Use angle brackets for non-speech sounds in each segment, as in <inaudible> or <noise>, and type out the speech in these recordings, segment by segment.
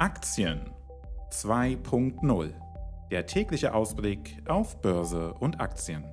Aktien 2.0 Der tägliche Ausblick auf Börse und Aktien.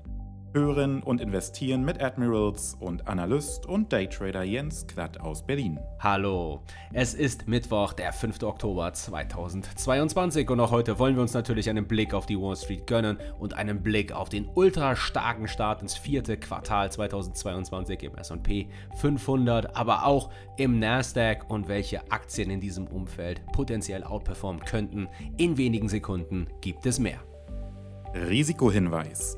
Hören und Investieren mit Admirals und Analyst und Daytrader Jens Klatt aus Berlin. Hallo, es ist Mittwoch, der 5. Oktober 2022 und auch heute wollen wir uns natürlich einen Blick auf die Wall Street gönnen und einen Blick auf den ultra starken Start ins vierte Quartal 2022 im S&P 500, aber auch im Nasdaq und welche Aktien in diesem Umfeld potenziell outperformen könnten. In wenigen Sekunden gibt es mehr. Risikohinweis.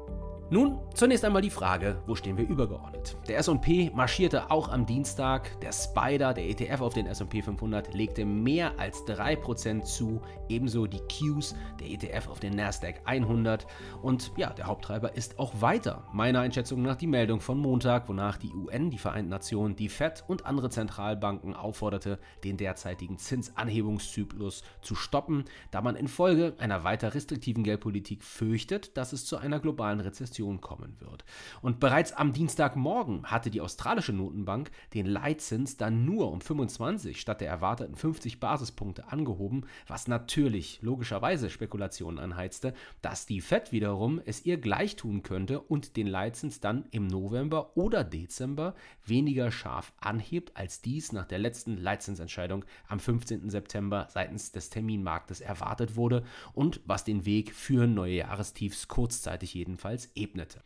Nun, zunächst einmal die Frage, wo stehen wir übergeordnet? Der SP marschierte auch am Dienstag, der Spider, der ETF auf den SP 500, legte mehr als 3% zu, ebenso die Qs, der ETF auf den NASDAQ 100 und ja, der Haupttreiber ist auch weiter, meiner Einschätzung nach die Meldung von Montag, wonach die UN, die Vereinten Nationen, die FED und andere Zentralbanken aufforderte, den derzeitigen Zinsanhebungszyklus zu stoppen, da man infolge einer weiter restriktiven Geldpolitik fürchtet, dass es zu einer globalen Rezession Rezession kommen wird. Und bereits am Dienstagmorgen hatte die australische Notenbank den Leitzins dann nur um 25 statt der erwarteten 50 Basispunkte angehoben, was natürlich logischerweise Spekulationen anheizte, dass die Fed wiederum es ihr gleich tun könnte und den Leitzins dann im November oder Dezember weniger scharf anhebt, als dies nach der letzten Leitzinsentscheidung am 15. September seitens des Terminmarktes erwartet wurde und was den Weg für neue Jahrestiefs kurzzeitig jedenfalls eben Slipknot.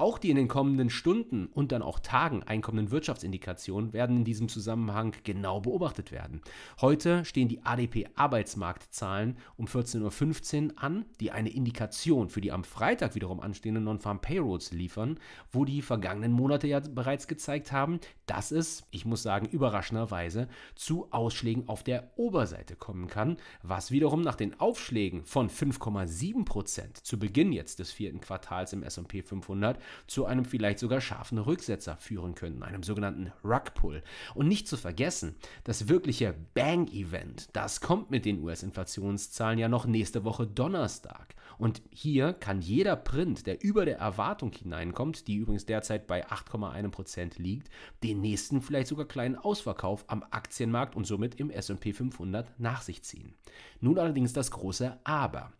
Auch die in den kommenden Stunden und dann auch Tagen einkommenden Wirtschaftsindikationen werden in diesem Zusammenhang genau beobachtet werden. Heute stehen die ADP-Arbeitsmarktzahlen um 14.15 Uhr an, die eine Indikation für die am Freitag wiederum anstehenden Non-Farm Payrolls liefern, wo die vergangenen Monate ja bereits gezeigt haben, dass es, ich muss sagen, überraschenderweise zu Ausschlägen auf der Oberseite kommen kann, was wiederum nach den Aufschlägen von 5,7% Prozent zu Beginn jetzt des vierten Quartals im SP 500 zu einem vielleicht sogar scharfen Rücksetzer führen können, einem sogenannten Rugpull. Und nicht zu vergessen, das wirkliche Bang-Event, das kommt mit den US-Inflationszahlen ja noch nächste Woche Donnerstag. Und hier kann jeder Print, der über der Erwartung hineinkommt, die übrigens derzeit bei 8,1% liegt, den nächsten vielleicht sogar kleinen Ausverkauf am Aktienmarkt und somit im SP 500 nach sich ziehen. Nun allerdings das große Aber.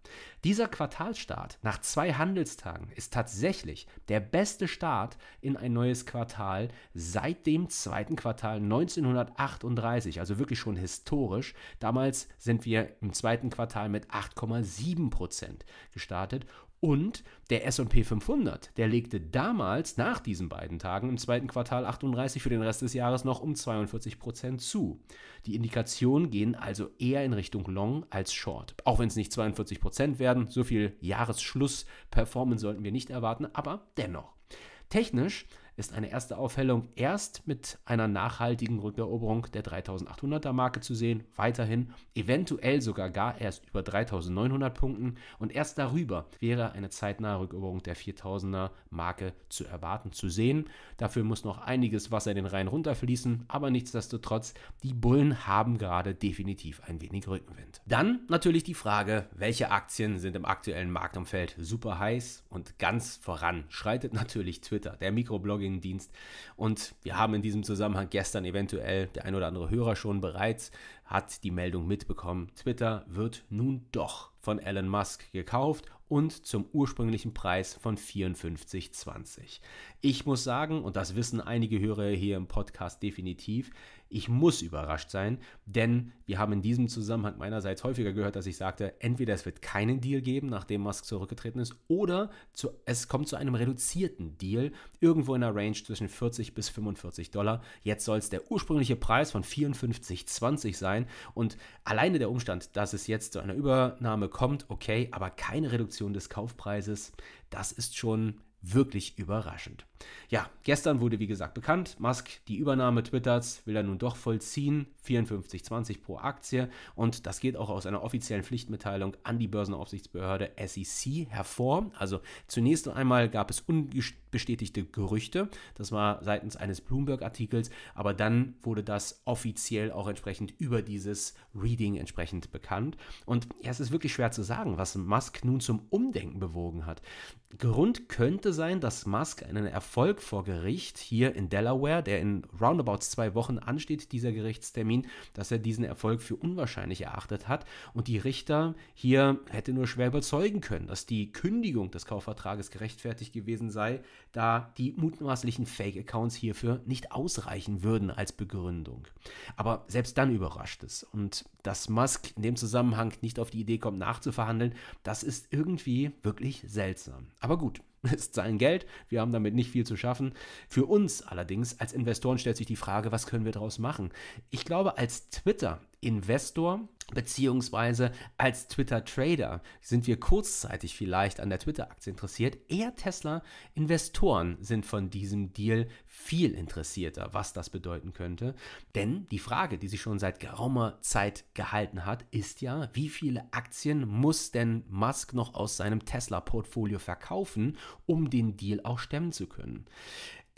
Dieser Quartalstart nach zwei Handelstagen ist tatsächlich der beste Start in ein neues Quartal seit dem zweiten Quartal 1938, also wirklich schon historisch. Damals sind wir im zweiten Quartal mit 8,7 gestartet. Und der SP 500, der legte damals nach diesen beiden Tagen im zweiten Quartal 38 für den Rest des Jahres noch um 42 Prozent zu. Die Indikationen gehen also eher in Richtung Long als Short. Auch wenn es nicht 42 Prozent werden, so viel Jahresschluss-Performance sollten wir nicht erwarten, aber dennoch. Technisch ist eine erste Aufhellung erst mit einer nachhaltigen Rückeroberung der 3800er Marke zu sehen, weiterhin, eventuell sogar gar erst über 3900 Punkten und erst darüber wäre eine zeitnahe Rückeroberung der 4000er Marke zu erwarten zu sehen. Dafür muss noch einiges Wasser den Rhein runterfließen, aber nichtsdestotrotz, die Bullen haben gerade definitiv ein wenig Rückenwind. Dann natürlich die Frage, welche Aktien sind im aktuellen Marktumfeld super heiß und ganz voran schreitet natürlich Twitter, der Mikroblogging Streamingdienst. Und wir haben in diesem Zusammenhang gestern eventuell, der ein oder andere Hörer schon bereits, hat die Meldung mitbekommen, Twitter wird nun doch von Elon Musk gekauft und zum ursprünglichen Preis von 54,20. Ich muss sagen, und das wissen einige Hörer hier im Podcast definitiv, ich muss überrascht sein, denn wir haben in diesem Zusammenhang meinerseits häufiger gehört, dass ich sagte, entweder es wird keinen Deal geben, nachdem Musk zurückgetreten ist, oder zu, es kommt zu einem reduzierten Deal, irgendwo in der Range zwischen 40 bis 45 Dollar. Jetzt soll es der ursprüngliche Preis von 54,20 sein und alleine der Umstand, dass es jetzt zu einer Übernahme kommt, okay, aber keine Reduktion des Kaufpreises, das ist schon wirklich überraschend. Ja, gestern wurde wie gesagt bekannt, Musk die Übernahme Twitters will er nun doch vollziehen, 54,20 pro Aktie und das geht auch aus einer offiziellen Pflichtmitteilung an die Börsenaufsichtsbehörde SEC hervor. Also zunächst einmal gab es unbestätigte Gerüchte, das war seitens eines Bloomberg-Artikels, aber dann wurde das offiziell auch entsprechend über dieses Reading entsprechend bekannt und ja, es ist wirklich schwer zu sagen, was Musk nun zum Umdenken bewogen hat. Grund könnte sein, dass Musk einen Erfolg Erfolg vor Gericht hier in Delaware, der in roundabouts zwei Wochen ansteht, dieser Gerichtstermin, dass er diesen Erfolg für unwahrscheinlich erachtet hat. Und die Richter hier hätte nur schwer überzeugen können, dass die Kündigung des Kaufvertrages gerechtfertigt gewesen sei, da die mutmaßlichen Fake-Accounts hierfür nicht ausreichen würden als Begründung. Aber selbst dann überrascht es. Und dass Musk in dem Zusammenhang nicht auf die Idee kommt, nachzuverhandeln, das ist irgendwie wirklich seltsam. Aber gut, <laughs> ist sein Geld. Wir haben damit nicht viel zu schaffen. Für uns allerdings als Investoren stellt sich die Frage, was können wir daraus machen? Ich glaube, als Twitter Investor beziehungsweise als Twitter-Trader sind wir kurzzeitig vielleicht an der Twitter-Aktie interessiert. Eher Tesla-Investoren sind von diesem Deal viel interessierter, was das bedeuten könnte. Denn die Frage, die sich schon seit geraumer Zeit gehalten hat, ist ja, wie viele Aktien muss denn Musk noch aus seinem Tesla-Portfolio verkaufen, um den Deal auch stemmen zu können?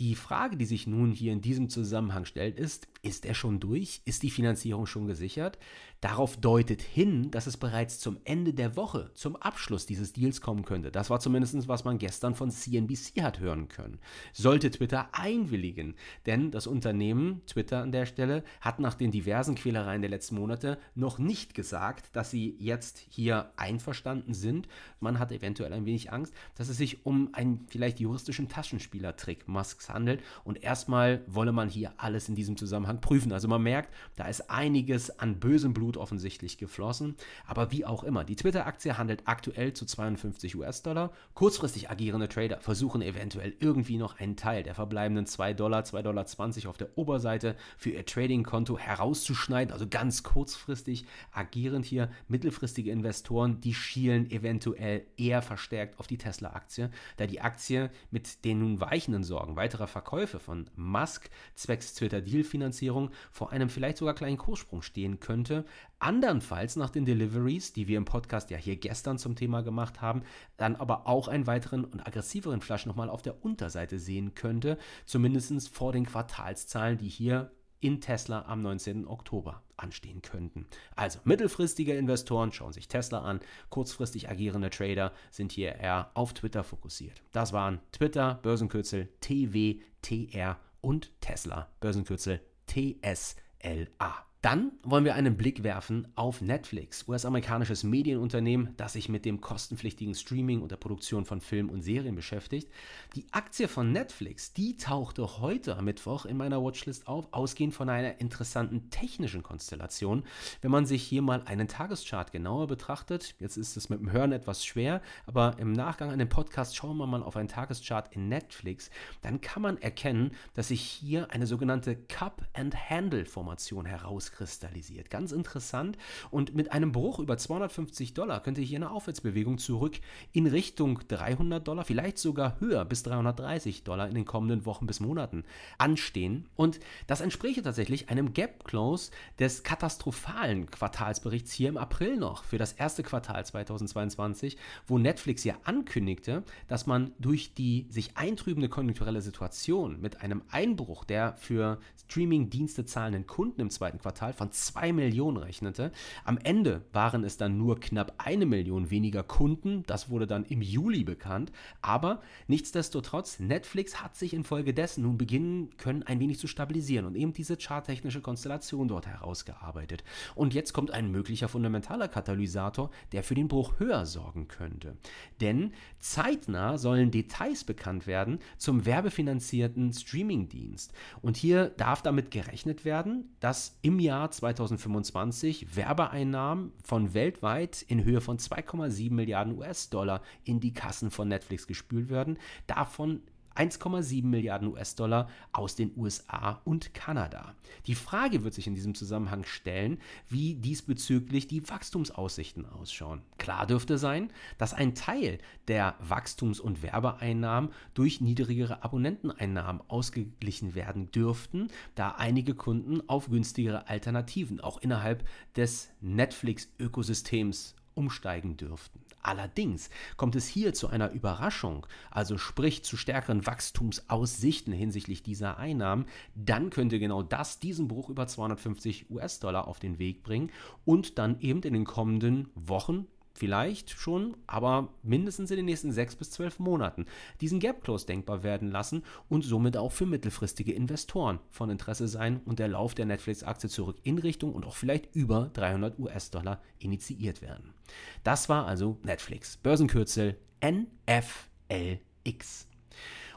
Die Frage, die sich nun hier in diesem Zusammenhang stellt, ist, ist er schon durch? Ist die Finanzierung schon gesichert? Darauf deutet hin, dass es bereits zum Ende der Woche zum Abschluss dieses Deals kommen könnte. Das war zumindest, was man gestern von CNBC hat hören können. Sollte Twitter einwilligen, denn das Unternehmen, Twitter an der Stelle, hat nach den diversen Quälereien der letzten Monate noch nicht gesagt, dass sie jetzt hier einverstanden sind. Man hat eventuell ein wenig Angst, dass es sich um einen vielleicht juristischen Taschenspielertrick Musks handelt und erstmal wolle man hier alles in diesem Zusammenhang Hand prüfen. Also man merkt, da ist einiges an bösem Blut offensichtlich geflossen. Aber wie auch immer, die Twitter-Aktie handelt aktuell zu 52 US-Dollar. Kurzfristig agierende Trader versuchen eventuell irgendwie noch einen Teil der verbleibenden 2 Dollar, 2,20 Dollar auf der Oberseite für ihr Trading-Konto herauszuschneiden. Also ganz kurzfristig agierend hier. Mittelfristige Investoren, die schielen eventuell eher verstärkt auf die Tesla-Aktie, da die Aktie mit den nun weichenden Sorgen weiterer Verkäufe von Musk zwecks Twitter-Deal-Finanzierung Bilanzierung vor einem vielleicht sogar kleinen Kurssprung stehen könnte. Andernfalls nach den Deliveries, die wir im Podcast ja hier gestern zum Thema gemacht haben, dann aber auch einen weiteren und aggressiveren Flash nochmal auf der Unterseite sehen könnte, zumindest vor den Quartalszahlen, die hier in Tesla am 19. Oktober anstehen könnten. Also mittelfristige Investoren schauen sich Tesla an, kurzfristig agierende Trader sind hier eher auf Twitter fokussiert. Das waren Twitter, Börsenkürzel TWTR und Tesla, Börsenkürzel T-S-L-A. Dann wollen wir einen Blick werfen auf Netflix, US-amerikanisches Medienunternehmen, das sich mit dem kostenpflichtigen Streaming und der Produktion von Filmen und Serien beschäftigt. Die Aktie von Netflix, die tauchte heute am Mittwoch in meiner Watchlist auf, ausgehend von einer interessanten technischen Konstellation. Wenn man sich hier mal einen Tageschart genauer betrachtet, jetzt ist es mit dem Hören etwas schwer, aber im Nachgang an den Podcast schauen wir mal auf einen Tageschart in Netflix, dann kann man erkennen, dass sich hier eine sogenannte Cup-and-Handle-Formation heraus herauskristallisiert. Ganz interessant. Und mit einem Bruch über 250 Dollar könnte hier eine Aufwärtsbewegung zurück in Richtung 300 Dollar, vielleicht sogar höher bis 330 Dollar in den kommenden Wochen bis Monaten anstehen. Und das entspräche tatsächlich einem Gap Close des katastrophalen Quartalsberichts hier im April noch für das erste Quartal 2022, wo Netflix ja ankündigte, dass man durch die sich eintrübende konjunkturelle Situation mit einem Einbruch der für Streaming-Dienste zahlenden Kunden im zweiten Quartal Quartal von 2 Millionen rechnete. Am Ende waren es dann nur knapp eine Million weniger Kunden. Das wurde dann im Juli bekannt. Aber nichtsdestotrotz, Netflix hat sich infolgedessen nun beginnen können, ein wenig zu stabilisieren und eben diese charttechnische Konstellation dort herausgearbeitet. Und jetzt kommt ein möglicher fundamentaler Katalysator, der für den Bruch höher sorgen könnte. Denn zeitnah sollen Details bekannt werden zum werbefinanzierten Streamingdienst. Und hier darf damit gerechnet werden, dass im Jahr Jahr 2025 Werbeeinnahmen von weltweit in Höhe von 2,7 Milliarden US-Dollar in die Kassen von Netflix gespült werden. Davon 1,7 Milliarden US-Dollar aus den USA und Kanada. Die Frage wird sich in diesem Zusammenhang stellen, wie diesbezüglich die Wachstumsaussichten ausschauen. Klar dürfte sein, dass ein Teil der Wachstums- und Werbeeinnahmen durch niedrigere Abonnenteneinnahmen ausgeglichen werden dürften, da einige Kunden auf günstigere Alternativen auch innerhalb des Netflix-Ökosystems umsteigen dürften. Allerdings kommt es hier zu einer Überraschung, also sprich zu stärkeren Wachstumsaussichten hinsichtlich dieser Einnahmen, dann könnte genau das diesen Bruch über 250 US-Dollar auf den Weg bringen und dann eben in den kommenden Wochen Vielleicht schon, aber mindestens in den nächsten sechs bis zwölf Monaten. Diesen Gap Close denkbar werden lassen und somit auch für mittelfristige Investoren von Interesse sein und der Lauf der Netflix-Aktie zurück in Richtung und auch vielleicht über 300 US-Dollar initiiert werden. Das war also Netflix. Börsenkürzel NFLX.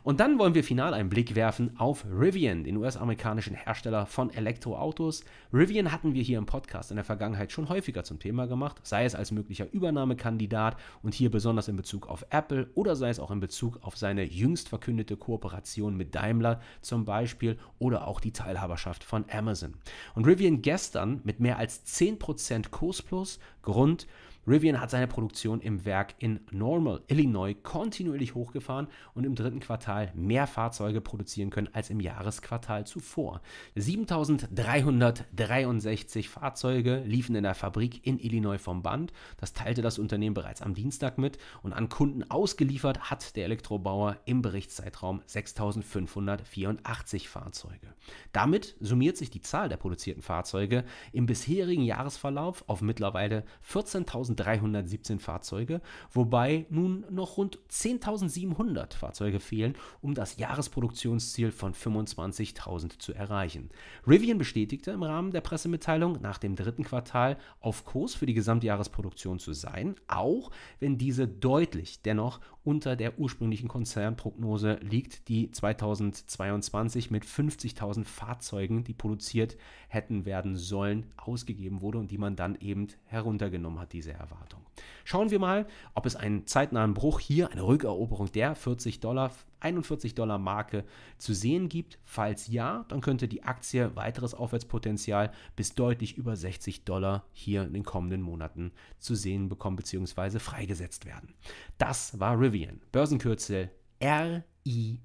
Und dann wollen wir final einen Blick werfen auf Rivian, den US-amerikanischen Hersteller von Elektroautos. Rivian hatten wir hier im Podcast in der Vergangenheit schon häufiger zum Thema gemacht, sei es als möglicher Übernahmekandidat und hier besonders in Bezug auf Apple oder sei es auch in Bezug auf seine jüngst verkündete Kooperation mit Daimler zum Beispiel oder auch die Teilhaberschaft von Amazon. Und Rivian gestern mit mehr als 10% Kursplus, Grund Rivian hat seine Produktion im Werk in Normal, Illinois, kontinuierlich hochgefahren und im dritten Quartal mehr Fahrzeuge produzieren können als im Jahresquartal zuvor. 7363 Fahrzeuge liefen in der Fabrik in Illinois vom Band. Das teilte das Unternehmen bereits am Dienstag mit und an Kunden ausgeliefert hat der Elektrobauer im Berichtszeitraum 6584 Fahrzeuge. Damit summiert sich die Zahl der produzierten Fahrzeuge im bisherigen Jahresverlauf auf mittlerweile 14.000 1317 Fahrzeuge, wobei nun noch rund 10.700 Fahrzeuge fehlen, um das Jahresproduktionsziel von 25.000 zu erreichen. Rivian bestätigte im Rahmen der Pressemitteilung, nach dem dritten Quartal auf Kurs für die Gesamtjahresproduktion zu sein, auch wenn diese deutlich dennoch unter der ursprünglichen Konzernprognose liegt, die 2022 mit 50.000 Fahrzeugen, die produziert hätten werden sollen, ausgegeben wurde und die man dann eben heruntergenommen hat, diese Erwartung. Schauen wir mal, ob es einen zeitnahen Bruch hier, eine Rückeroberung der 40 Dollar 41 Dollar Marke zu sehen gibt? Falls ja, dann könnte die Aktie weiteres Aufwärtspotenzial bis deutlich über 60 Dollar hier in den kommenden Monaten zu sehen bekommen bzw. freigesetzt werden. Das war Rivian. Börsenkürzel RIVN.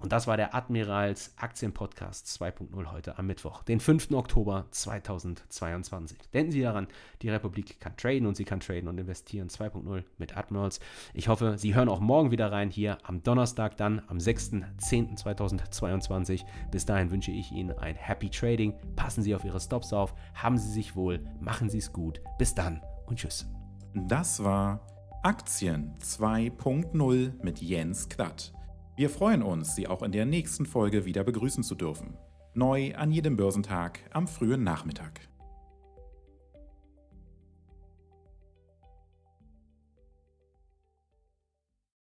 Und das war der Admirals Aktienpodcast 2.0 heute am Mittwoch, den 5. Oktober 2022. Denken Sie daran, die Republik kann traden und sie kann traden und investieren 2.0 mit Admirals. Ich hoffe, Sie hören auch morgen wieder rein hier am Donnerstag, dann am 6.10.2022. Bis dahin wünsche ich Ihnen ein Happy Trading. Passen Sie auf Ihre Stops auf, haben Sie sich wohl, machen Sie es gut. Bis dann und tschüss. Das war Aktien 2.0 mit Jens Klatt. Wir freuen uns, Sie auch in der nächsten Folge wieder begrüßen zu dürfen. Neu an jedem Börsentag am frühen Nachmittag.